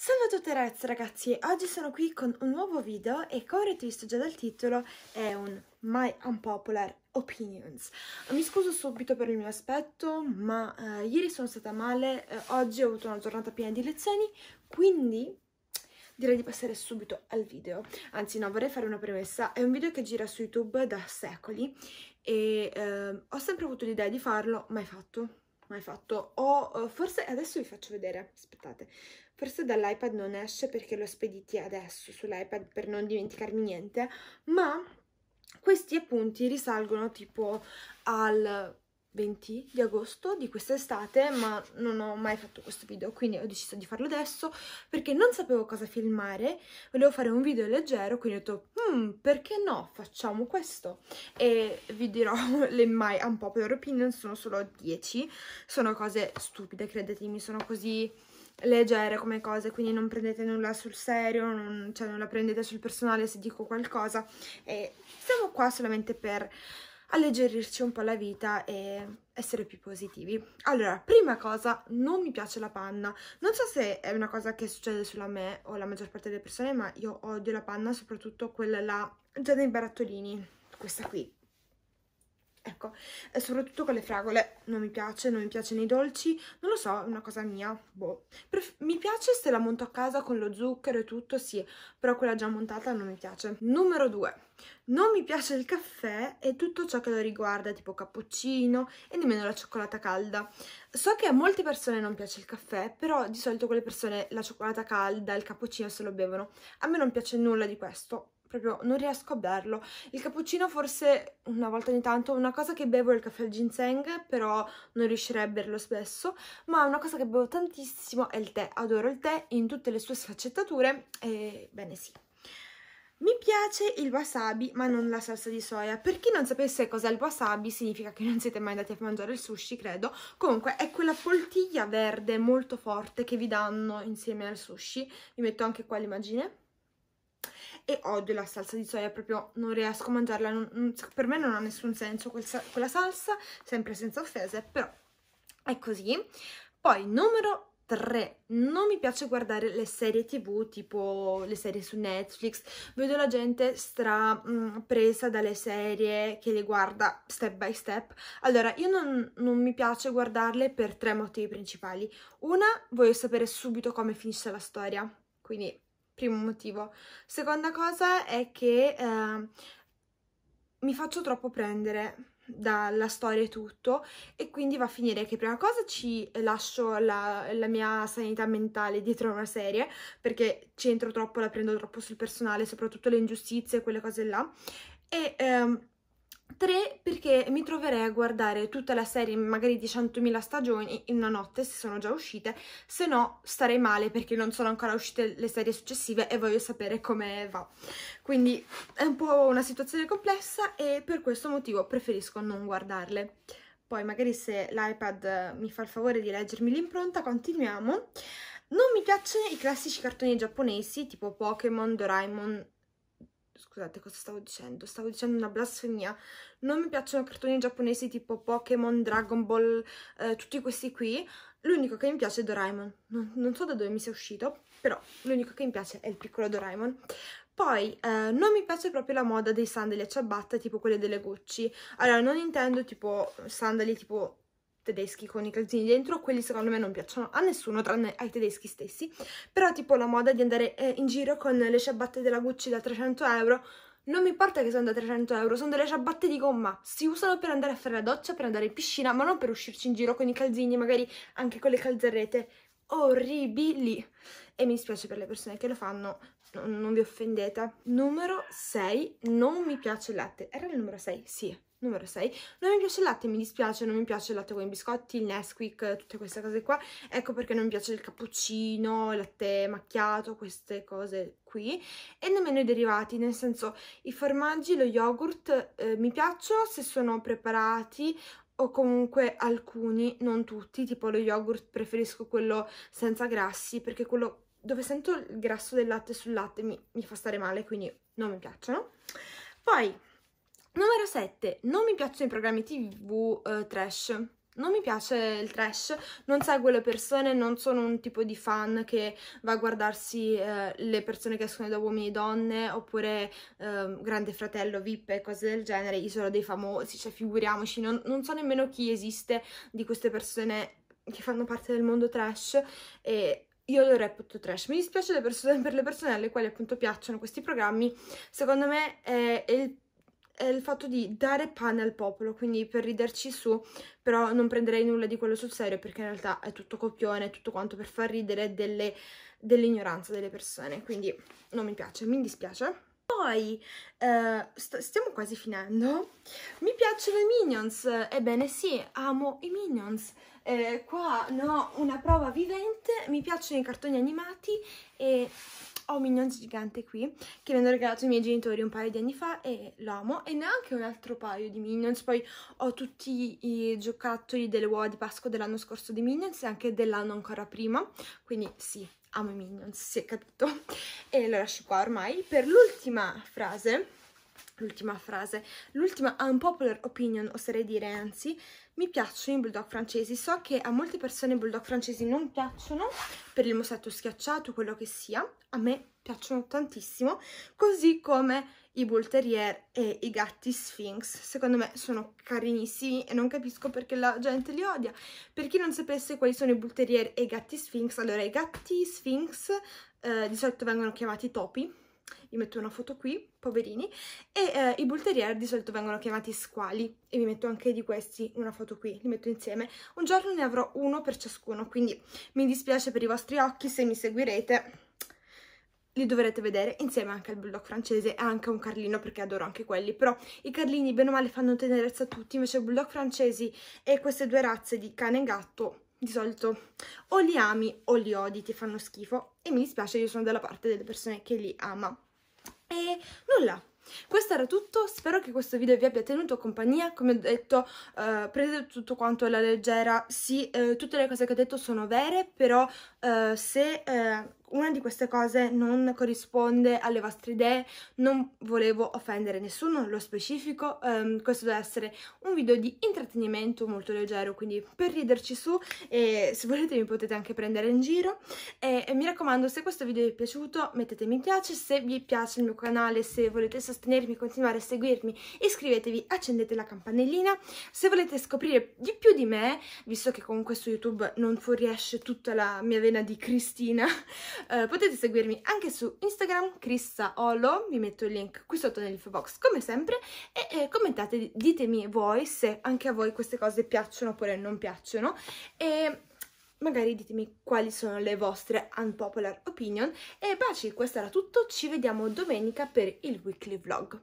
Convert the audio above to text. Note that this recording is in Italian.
Salve a tutti ragazzi, oggi sono qui con un nuovo video e come avete visto già dal titolo è un My Unpopular Opinions. Mi scuso subito per il mio aspetto, ma eh, ieri sono stata male, eh, oggi ho avuto una giornata piena di lezioni, quindi direi di passare subito al video. Anzi no, vorrei fare una premessa, è un video che gira su YouTube da secoli e eh, ho sempre avuto l'idea di farlo, mai fatto mai fatto o eh, forse adesso vi faccio vedere aspettate Forse dall'iPad non esce perché l'ho spediti adesso sull'iPad per non dimenticarmi niente, ma questi appunti risalgono tipo al 20 di agosto di quest'estate, ma non ho mai fatto questo video, quindi ho deciso di farlo adesso perché non sapevo cosa filmare, volevo fare un video leggero, quindi ho detto, hmm, perché no, facciamo questo? E vi dirò, le un po' per opinion sono solo 10, sono cose stupide, credetemi, sono così leggere come cose, quindi non prendete nulla sul serio, non, cioè non la prendete sul personale se dico qualcosa. E siamo qua solamente per alleggerirci un po' la vita e essere più positivi. Allora, prima cosa, non mi piace la panna. Non so se è una cosa che succede solo a me o alla maggior parte delle persone, ma io odio la panna, soprattutto quella là, già nei barattolini, questa qui, ecco, soprattutto con le fragole, non mi piace, non mi piace nei dolci, non lo so, è una cosa mia, boh. Pref mi piace se la monto a casa con lo zucchero e tutto, sì, però quella già montata non mi piace. Numero 2. Non mi piace il caffè e tutto ciò che lo riguarda, tipo cappuccino e nemmeno la cioccolata calda. So che a molte persone non piace il caffè, però di solito quelle persone la cioccolata calda, il cappuccino se lo bevono. A me non piace nulla di questo, proprio non riesco a berlo. Il cappuccino forse una volta ogni tanto, una cosa che bevo è il caffè al ginseng, però non riuscirei a berlo spesso, ma una cosa che bevo tantissimo è il tè, adoro il tè in tutte le sue sfaccettature e bene sì. Mi piace il wasabi, ma non la salsa di soia. Per chi non sapesse cos'è il wasabi, significa che non siete mai andati a mangiare il sushi, credo. Comunque, è quella poltiglia verde molto forte che vi danno insieme al sushi. Vi metto anche qua l'immagine e odio la salsa di soia, proprio non riesco a mangiarla, non, non, per me non ha nessun senso quel, quella salsa, sempre senza offese, però è così. Poi numero 3. Non mi piace guardare le serie tv, tipo le serie su Netflix. Vedo la gente stra mh, mm, presa dalle serie che le guarda step by step. Allora, io non, non mi piace guardarle per tre motivi principali. Una, voglio sapere subito come finisce la storia. Quindi primo motivo. Seconda cosa è che eh, mi faccio troppo prendere dalla storia e tutto e quindi va a finire che prima cosa ci lascio la, la mia sanità mentale dietro a una serie perché c'entro troppo, la prendo troppo sul personale, soprattutto le ingiustizie e quelle cose là e ehm, 3 perché mi troverei a guardare tutta la serie, magari di 100.000 stagioni, in una notte, se sono già uscite, se no starei male perché non sono ancora uscite le serie successive e voglio sapere come va. Quindi è un po' una situazione complessa e per questo motivo preferisco non guardarle. Poi magari se l'iPad mi fa il favore di leggermi l'impronta, continuiamo. Non mi piacciono i classici cartoni giapponesi, tipo Pokémon, Doraemon, Scusate, cosa stavo dicendo? Stavo dicendo una blasfemia. Non mi piacciono cartoni giapponesi tipo Pokémon, Dragon Ball, eh, tutti questi qui. L'unico che mi piace è Doraemon. Non, non, so da dove mi sia uscito, però l'unico che mi piace è il piccolo Doraemon. Poi, eh, non mi piace proprio la moda dei sandali a ciabatta, tipo quelle delle Gucci. Allora, non intendo tipo sandali tipo tedeschi con i calzini dentro, quelli secondo me non piacciono a nessuno tranne ai tedeschi stessi, però tipo la moda di andare eh, in giro con le ciabatte della Gucci da 300 euro, non mi importa che sono da 300 euro, sono delle ciabatte di gomma, si usano per andare a fare la doccia, per andare in piscina, ma non per uscirci in giro con i calzini, magari anche con le calzerrete, orribili e mi dispiace per le persone che lo fanno, non, non vi offendete. Numero 6, non mi piace il latte. Era il numero 6? Sì numero 6 non mi piace il latte, mi dispiace, non mi piace il latte con i biscotti, il Nesquik, tutte queste cose qua ecco perché non mi piace il cappuccino, il latte macchiato, queste cose qui e nemmeno i derivati, nel senso i formaggi, lo yogurt eh, mi piacciono se sono preparati o comunque alcuni, non tutti, tipo lo yogurt preferisco quello senza grassi perché quello dove sento il grasso del latte sul latte mi, mi fa stare male quindi non mi piacciono poi Numero 7. Non mi piacciono i programmi TV eh, trash. Non mi piace il trash, non seguo le persone, non sono un tipo di fan che va a guardarsi eh, le persone che escono da uomini e donne, oppure eh, Grande Fratello, VIP e cose del genere, Isola dei Famosi, cioè figuriamoci, non, non so nemmeno chi esiste di queste persone che fanno parte del mondo trash e io lo reputo trash. Mi dispiace per le persone alle quali appunto piacciono questi programmi, secondo me eh, è il è il fatto di dare pane al popolo, quindi per riderci su, però non prenderei nulla di quello sul serio perché in realtà è tutto copione, è tutto quanto per far ridere delle, dell'ignoranza delle persone, quindi non mi piace, mi dispiace. Poi, eh, st stiamo quasi finendo, mi piacciono i Minions, ebbene sì, amo i Minions, eh, qua no, una prova vivente, mi piacciono i cartoni animati e ho un Minions gigante qui, che mi hanno regalato i miei genitori un paio di anni fa e l'amo. E neanche un altro paio di Minions, poi ho tutti i giocattoli delle uova di Pasqua dell'anno scorso di Minions e anche dell'anno ancora prima, quindi sì, amo i Minions, si è capito. E lo lascio qua ormai. Per l'ultima frase l'ultima frase, l'ultima unpopular opinion, oserei dire anzi, mi piacciono i bulldog francesi, so che a molte persone i bulldog francesi non piacciono, per il musetto schiacciato, quello che sia, a me piacciono tantissimo, così come i bull terrier e i gatti sphinx, secondo me sono carinissimi e non capisco perché la gente li odia. Per chi non sapesse quali sono i bull terrier e i gatti sphinx, allora i gatti sphinx eh, di solito vengono chiamati topi, vi metto una foto qui, poverini, e eh, i bulterier di solito vengono chiamati squali, e vi metto anche di questi una foto qui, li metto insieme. Un giorno ne avrò uno per ciascuno, quindi mi dispiace per i vostri occhi se mi seguirete, li dovrete vedere insieme anche al bulldog francese e anche un carlino perché adoro anche quelli, però i carlini bene o male fanno tenerezza a tutti, invece i bulldog francesi e queste due razze di cane e gatto di solito o li ami o li odi, ti fanno schifo e mi dispiace, io sono dalla parte delle persone che li ama. E nulla, questo era tutto, spero che questo video vi abbia tenuto compagnia, come ho detto eh, prendete tutto quanto alla leggera, sì eh, tutte le cose che ho detto sono vere, però eh, se eh, una di queste cose non corrisponde alle vostre idee, non volevo offendere nessuno, lo specifico, um, questo deve essere un video di intrattenimento molto leggero, quindi per riderci su e se volete mi potete anche prendere in giro e, e mi raccomando se questo video vi è piaciuto mettete mi piace, se vi piace il mio canale, se volete sostenermi, continuare a seguirmi iscrivetevi, accendete la campanellina, se volete scoprire di più di me, visto che comunque su YouTube non fuoriesce tutta la mia vena di Cristina, eh, potete seguirmi anche su Instagram, Crissa Olo, vi metto il link qui sotto nell'info box come sempre e eh, commentate, ditemi voi se anche a voi queste cose piacciono oppure non piacciono e magari ditemi quali sono le vostre unpopular opinion e baci, questo era tutto, ci vediamo domenica per il weekly vlog.